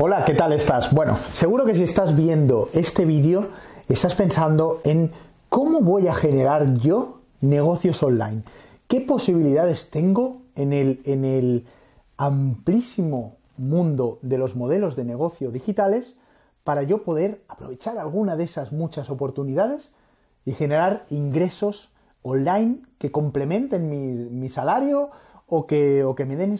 Hola, ¿qué tal estás? Bueno, seguro que si estás viendo este vídeo, estás pensando en cómo voy a generar yo negocios online. ¿Qué posibilidades tengo en el, amplísimo mundo de los modelos de negocio digitales para yo poder aprovechar alguna de esas muchas oportunidades y generar ingresos online que complementen mi, salario o que, o que, me den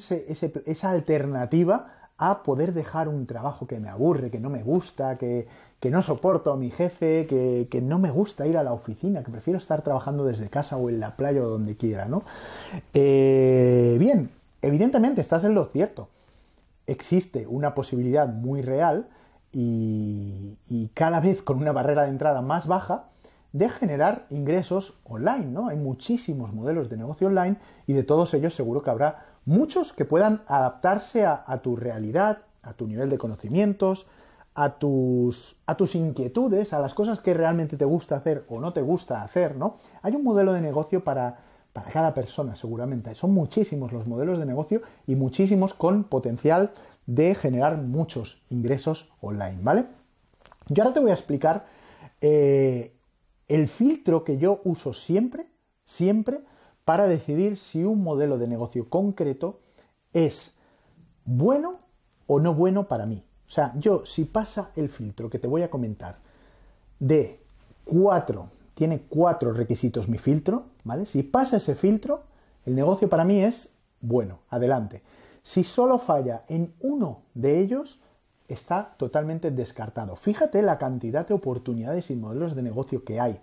esa alternativa a poder dejar un trabajo que me aburre, que no me gusta, que, no soporto a mi jefe, que, no me gusta ir a la oficina, que prefiero estar trabajando desde casa o en la playa o donde quiera, ¿no? Eh, bien, evidentemente estás en lo cierto. Existe una posibilidad muy real y, y cada vez con una barrera de entrada más baja de generar ingresos online, ¿no? Hay muchísimos modelos de negocio online y de todos ellos seguro que habrá Muchos que puedan adaptarse a, tu realidad, a tu nivel de conocimientos, a tus, a tus inquietudes, a las cosas que realmente te gusta hacer o no te gusta hacer, ¿no? Hay un modelo de negocio para, cada persona, seguramente. Son muchísimos los modelos de negocio y muchísimos con potencial de generar muchos ingresos online, ¿vale? Yo ahora te voy a explicar eh, el filtro que yo uso siempre, siempre, para decidir si un modelo de negocio concreto es bueno o no bueno para mí. O sea, yo si pasa el filtro que te voy a comentar de cuatro, tiene cuatro requisitos mi filtro, ¿vale? Si pasa ese filtro, el negocio para mí es bueno, adelante. Si solo falla en uno de ellos, está totalmente descartado. Fíjate la cantidad de oportunidades y modelos de negocio que hay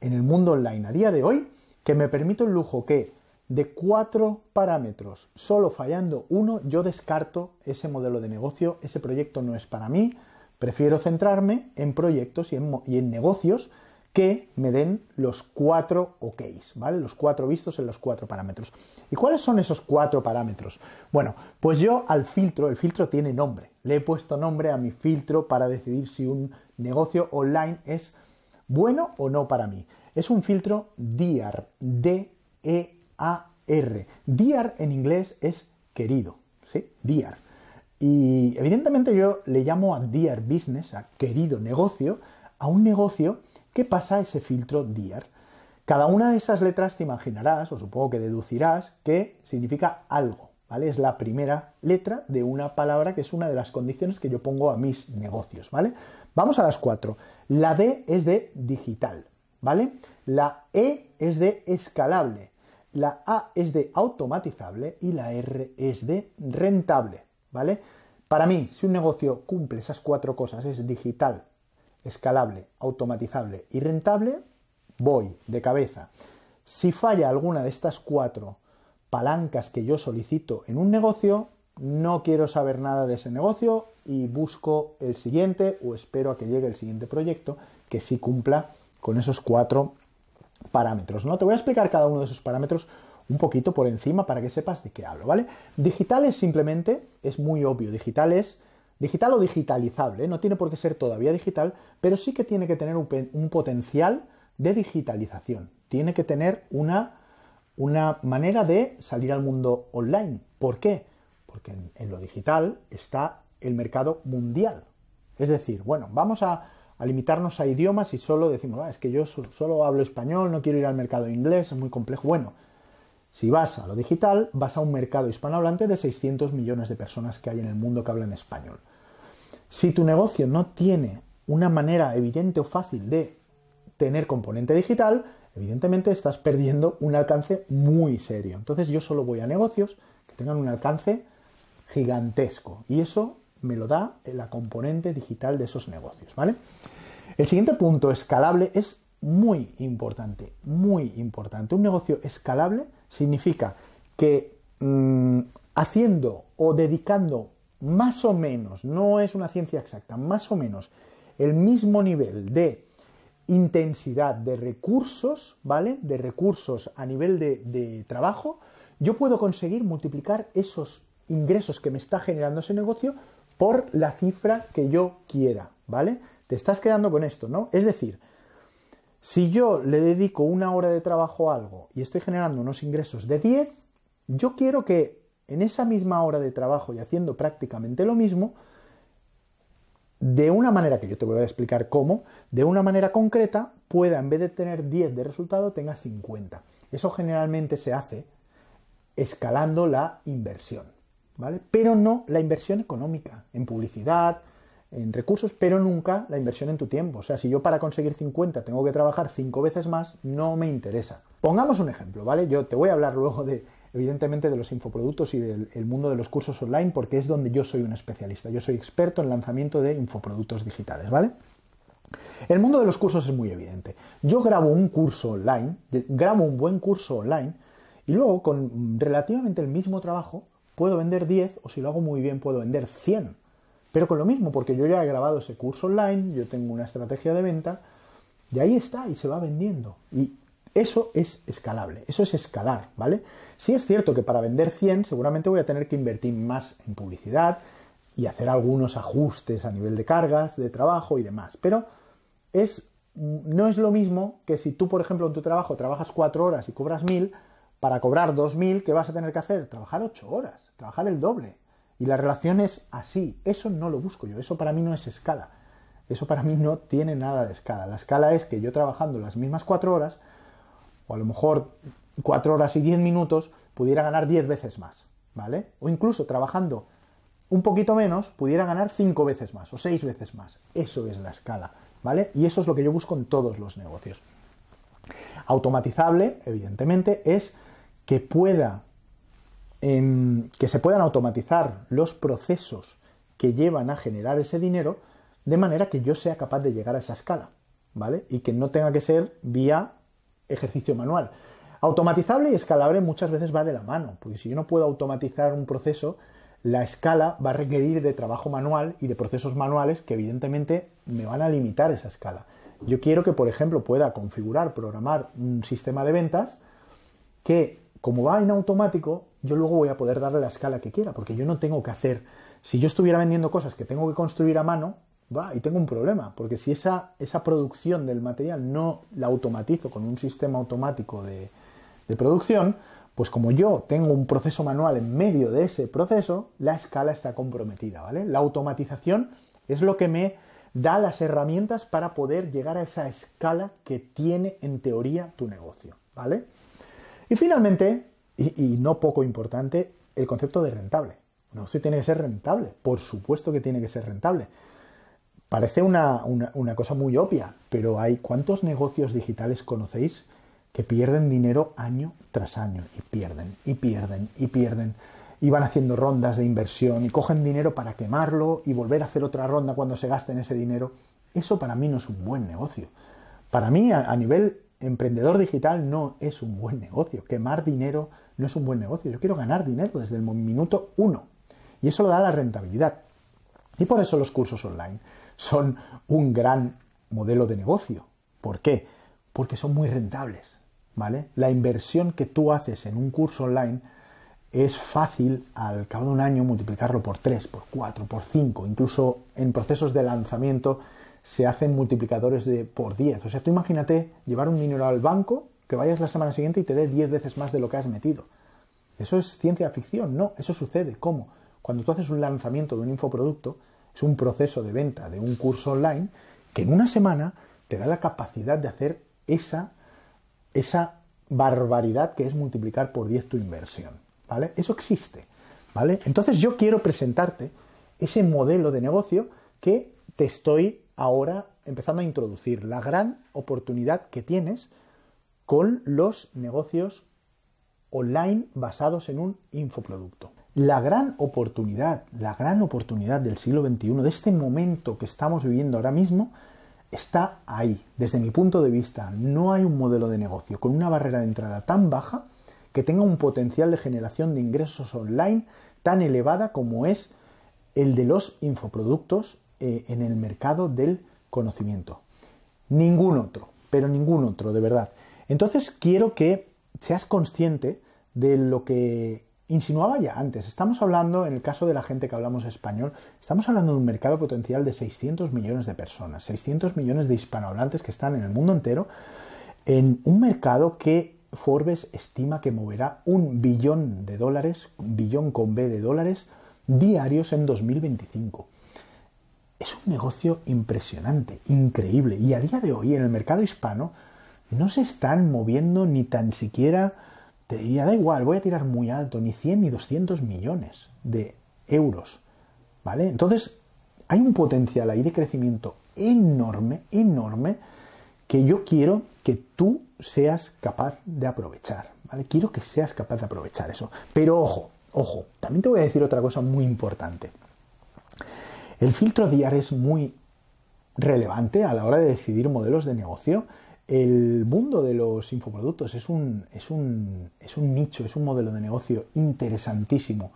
en el mundo online a día de hoy que me permito el lujo que de cuatro parámetros, solo fallando uno, yo descarto ese modelo de negocio, ese proyecto no es para mí, prefiero centrarme en proyectos y en, negocios que me den los cuatro OKs, ¿vale? Los cuatro vistos en los cuatro parámetros. ¿Y cuáles son esos cuatro parámetros? Bueno, pues yo al filtro, el filtro tiene nombre. Le he puesto nombre a mi filtro para decidir si un negocio online es bueno o no para mí es un filtro DEAR, D-E-A-R. DIAR en inglés es querido, ¿sí? DIAR. Y evidentemente yo le llamo a DIAR Business, a querido negocio, a un negocio que pasa ese filtro DIAR. Cada una de esas letras te imaginarás, o supongo que deducirás, que significa algo, ¿vale? Es la primera letra de una palabra que es una de las condiciones que yo pongo a mis negocios, ¿vale? Vamos a las cuatro. La D es de digital. ¿vale? La E es de escalable, la A es de automatizable y la R es de rentable, ¿vale? Para mí, si un negocio cumple esas cuatro cosas, es digital, escalable, automatizable y rentable, voy de cabeza. Si falla alguna de estas cuatro palancas que yo solicito en un negocio, no quiero saber nada de ese negocio y busco el siguiente o espero a que llegue el siguiente proyecto que sí cumpla con esos cuatro parámetros. ¿no? Te voy a explicar cada uno de esos parámetros un poquito por encima para que sepas de qué hablo, ¿vale? Digital es simplemente, es muy obvio, digital es digital o digitalizable, ¿eh? no tiene por qué ser todavía digital, pero sí que tiene que tener un, potencial de digitalización, tiene que tener una, una, manera de salir al mundo online. ¿Por qué? Porque en lo digital está el mercado mundial. Es decir, bueno, vamos a a limitarnos a idiomas y solo decimos, ah, es que yo solo hablo español, no quiero ir al mercado inglés, es muy complejo. Bueno, si vas a lo digital, vas a un mercado hispanohablante de 600 millones de personas que hay en el mundo que hablan español. Si tu negocio no tiene una manera evidente o fácil de tener componente digital, evidentemente estás perdiendo un alcance muy serio. Entonces yo solo voy a negocios que tengan un alcance gigantesco y eso me lo da la componente digital de esos negocios, ¿vale? El siguiente punto, escalable, es muy importante, muy importante. Un negocio escalable significa que mm, haciendo o dedicando más o menos, no es una ciencia exacta, más o menos el mismo nivel de intensidad de recursos, ¿vale? De recursos a nivel de trabajo, yo puedo conseguir multiplicar esos ingresos que me está generando ese negocio por la cifra que yo quiera, ¿vale? te estás quedando con esto, ¿no? Es decir, si yo le dedico una hora de trabajo a algo y estoy generando unos ingresos de 10, yo quiero que en esa misma hora de trabajo y haciendo prácticamente lo mismo, de una manera que yo te voy a explicar cómo, de una manera concreta, pueda en vez de tener 10 de resultado, tenga 50. Eso generalmente se hace escalando la inversión, ¿vale? Pero no la inversión económica, en publicidad, en recursos, pero nunca la inversión en tu tiempo. O sea, si yo para conseguir 50 tengo que trabajar 5 veces más, no me interesa. Pongamos un ejemplo, ¿vale? Yo te voy a hablar luego de, evidentemente, de los infoproductos y del mundo de los cursos online, porque es donde yo soy un especialista. Yo soy experto en lanzamiento de infoproductos digitales, ¿vale? El mundo de los cursos es muy evidente. Yo grabo un curso online, grabo un buen curso online, y luego con mm, relativamente el mismo trabajo puedo vender 10 o si lo hago muy bien puedo vender 100 pero con lo mismo, porque yo ya he grabado ese curso online, yo tengo una estrategia de venta, y ahí está, y se va vendiendo. Y eso es escalable, eso es escalar, ¿vale? Sí es cierto que para vender 100 seguramente voy a tener que invertir más en publicidad y hacer algunos ajustes a nivel de cargas, de trabajo y demás, pero es, no es lo mismo que si tú, por ejemplo, en tu trabajo trabajas 4 horas y cobras 1000, para cobrar 2000, ¿qué vas a tener que hacer? Trabajar 8 horas, trabajar el doble. Y la relación es así. Eso no lo busco yo. Eso para mí no es escala. Eso para mí no tiene nada de escala. La escala es que yo trabajando las mismas cuatro horas, o a lo mejor cuatro horas y diez minutos, pudiera ganar diez veces más. ¿Vale? O incluso trabajando un poquito menos, pudiera ganar cinco veces más o seis veces más. Eso es la escala. ¿Vale? Y eso es lo que yo busco en todos los negocios. Automatizable, evidentemente, es que pueda que se puedan automatizar los procesos que llevan a generar ese dinero, de manera que yo sea capaz de llegar a esa escala, ¿vale? Y que no tenga que ser vía ejercicio manual. Automatizable y escalable muchas veces va de la mano, porque si yo no puedo automatizar un proceso, la escala va a requerir de trabajo manual y de procesos manuales que evidentemente me van a limitar esa escala. Yo quiero que, por ejemplo, pueda configurar, programar un sistema de ventas que, como va en automático, yo luego voy a poder darle la escala que quiera, porque yo no tengo que hacer. Si yo estuviera vendiendo cosas que tengo que construir a mano, va, y tengo un problema, porque si esa, esa producción del material no la automatizo con un sistema automático de, de producción, pues como yo tengo un proceso manual en medio de ese proceso, la escala está comprometida, ¿vale? La automatización es lo que me da las herramientas para poder llegar a esa escala que tiene en teoría tu negocio, ¿vale? Y finalmente, y, no poco importante, el concepto de rentable. Un negocio tiene que ser rentable, por supuesto que tiene que ser rentable. Parece una, cosa muy obvia, pero hay cuántos negocios digitales conocéis que pierden dinero año tras año y pierden y pierden y pierden y van haciendo rondas de inversión y cogen dinero para quemarlo y volver a hacer otra ronda cuando se gasten ese dinero. Eso para mí no es un buen negocio. Para mí a nivel emprendedor digital no es un buen negocio. Quemar dinero no es un buen negocio. Yo quiero ganar dinero desde el minuto uno. Y eso lo da la rentabilidad. Y por eso los cursos online son un gran modelo de negocio. ¿Por qué? Porque son muy rentables. ¿Vale? La inversión que tú haces en un curso online es fácil al cabo de un año multiplicarlo por 3, por 4, por 5, incluso en procesos de lanzamiento se hacen multiplicadores de por 10. O sea, tú imagínate llevar un dinero al banco, que vayas la semana siguiente y te dé 10 veces más de lo que has metido. Eso es ciencia ficción, no, eso sucede. ¿Cómo? Cuando tú haces un lanzamiento de un infoproducto, es un proceso de venta de un curso online que en una semana te da la capacidad de hacer esa, esa barbaridad que es multiplicar por 10 tu inversión. ¿Vale? Eso existe. ¿Vale? Entonces yo quiero presentarte ese modelo de negocio que te estoy ahora empezando a introducir, la gran oportunidad que tienes con los negocios online basados en un infoproducto. La gran oportunidad, la gran oportunidad del siglo XXI, de este momento que estamos viviendo ahora mismo, está ahí. Desde mi punto de vista, no hay un modelo de negocio con una barrera de entrada tan baja que tenga un potencial de generación de ingresos online tan elevada como es el de los infoproductos eh, en el mercado del conocimiento. Ningún otro, pero ningún otro, de verdad. Entonces quiero que seas consciente de lo que insinuaba ya antes. Estamos hablando, en el caso de la gente que hablamos español, estamos hablando de un mercado potencial de 600 millones de personas, 600 millones de hispanohablantes que están en el mundo entero, en un mercado que Forbes estima que moverá un billón de dólares, un billón con B de dólares diarios en 2025 es un negocio impresionante, increíble. Y a día de hoy en el mercado hispano no se están moviendo ni tan siquiera, te diría, da igual, voy a tirar muy alto, ni 100 ni 200 millones de euros. ¿Vale? Entonces, hay un potencial ahí de crecimiento enorme, enorme, que yo quiero que tú seas capaz de aprovechar. ¿vale? Quiero que seas capaz de aprovechar eso. Pero ojo, ojo, también te voy a decir otra cosa muy importante. El filtro diario es muy relevante a la hora de decidir modelos de negocio. El mundo de los infoproductos es un, es un, nicho, es un modelo de negocio interesantísimo.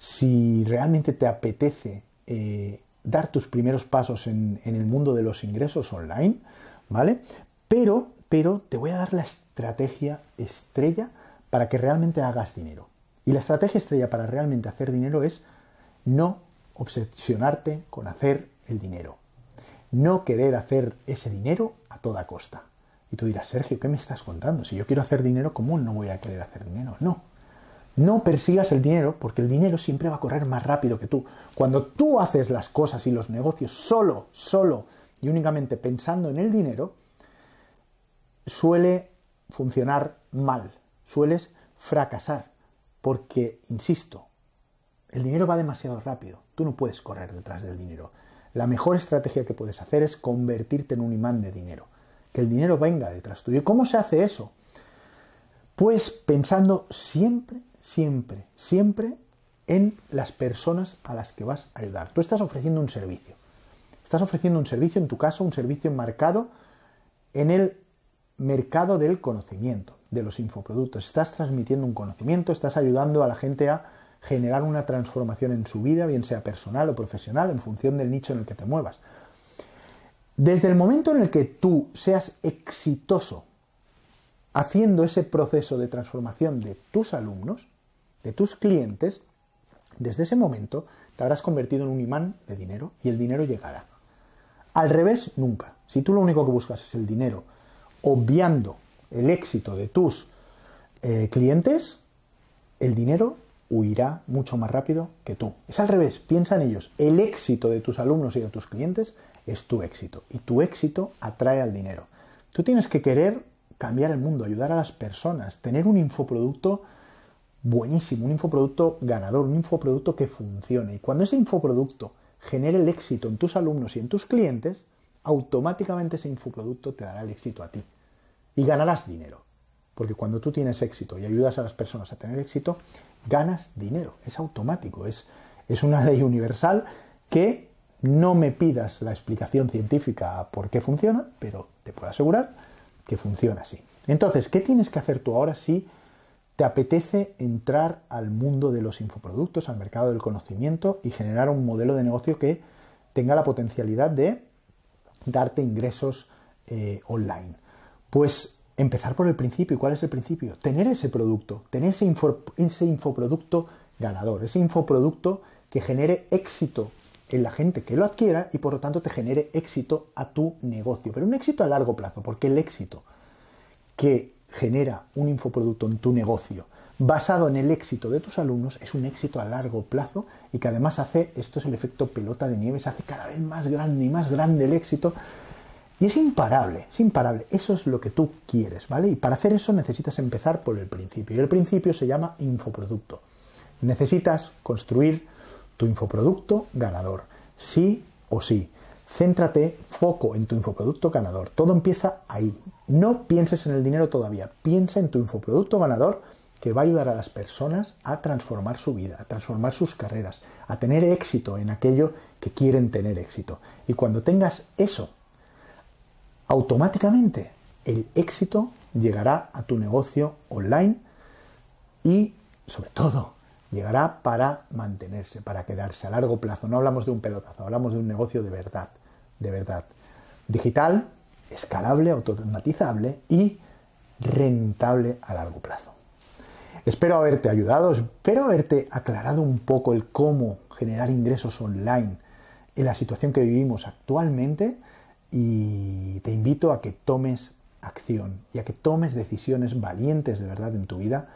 Si realmente te apetece eh, dar tus primeros pasos en, en, el mundo de los ingresos online, ¿vale? Pero, pero te voy a dar la estrategia estrella para que realmente hagas dinero. Y la estrategia estrella para realmente hacer dinero es no obsesionarte con hacer el dinero. No querer hacer ese dinero a toda costa. Y tú dirás, Sergio, ¿qué me estás contando? Si yo quiero hacer dinero, común, no voy a querer hacer dinero? No. No persigas el dinero porque el dinero siempre va a correr más rápido que tú. Cuando tú haces las cosas y los negocios solo, solo y únicamente pensando en el dinero, suele funcionar mal, sueles fracasar, porque, insisto, el dinero va demasiado rápido. Tú no puedes correr detrás del dinero. La mejor estrategia que puedes hacer es convertirte en un imán de dinero. Que el dinero venga detrás tuyo. cómo se hace eso? Pues pensando siempre, siempre, siempre en las personas a las que vas a ayudar. Tú estás ofreciendo un servicio. Estás ofreciendo un servicio, en tu caso, un servicio enmarcado en el mercado del conocimiento, de los infoproductos. Estás transmitiendo un conocimiento, estás ayudando a la gente a generar una transformación en su vida, bien sea personal o profesional, en función del nicho en el que te muevas. Desde el momento en el que tú seas exitoso haciendo ese proceso de transformación de tus alumnos, de tus clientes, desde ese momento te habrás convertido en un imán de dinero y el dinero llegará. Al revés, nunca. Si tú lo único que buscas es el dinero, obviando el éxito de tus eh, clientes, el dinero huirá mucho más rápido que tú. Es al revés, piensa en ellos. El éxito de tus alumnos y de tus clientes es tu éxito y tu éxito atrae al dinero. Tú tienes que querer cambiar el mundo, ayudar a las personas, tener un infoproducto buenísimo, un infoproducto ganador, un infoproducto que funcione. Y cuando ese infoproducto genere el éxito en tus alumnos y en tus clientes, automáticamente ese infoproducto te dará el éxito a ti y ganarás dinero. Porque cuando tú tienes éxito y ayudas a las personas a tener éxito, ganas dinero. Es automático, es, es una ley universal que no me pidas la explicación científica por qué funciona, pero te puedo asegurar que funciona así. Entonces, ¿qué tienes que hacer tú ahora si te apetece entrar al mundo de los infoproductos, al mercado del conocimiento y generar un modelo de negocio que tenga la potencialidad de darte ingresos eh, online? Pues empezar por el principio. ¿Y cuál es el principio? Tener ese producto, tener ese, ese infoproducto ganador, ese infoproducto que genere éxito en la gente que lo adquiera y por lo tanto te genere éxito a tu negocio. Pero un éxito a largo plazo, porque el éxito que genera un infoproducto en tu negocio basado en el éxito de tus alumnos es un éxito a largo plazo y que además hace, esto es el efecto pelota de nieve, se hace cada vez más grande y más grande el éxito y es imparable, es imparable. Eso es lo que tú quieres, ¿vale? Y para hacer eso necesitas empezar por el principio. Y el principio se llama infoproducto. Necesitas construir tu infoproducto ganador, sí o sí. Céntrate, foco en tu infoproducto ganador. Todo empieza ahí. No pienses en el dinero todavía. Piensa en tu infoproducto ganador que va a ayudar a las personas a transformar su vida, a transformar sus carreras, a tener éxito en aquello que quieren tener éxito. Y cuando tengas eso automáticamente el éxito llegará a tu negocio online y, sobre todo, llegará para mantenerse, para quedarse a largo plazo. No hablamos de un pelotazo, hablamos de un negocio de verdad, de verdad. Digital, escalable, automatizable y rentable a largo plazo. Espero haberte ayudado, espero haberte aclarado un poco el cómo generar ingresos online en la situación que vivimos actualmente y te invito a que tomes acción y a que tomes decisiones valientes de verdad en tu vida,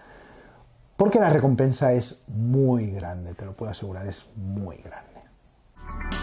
porque la recompensa es muy grande, te lo puedo asegurar, es muy grande.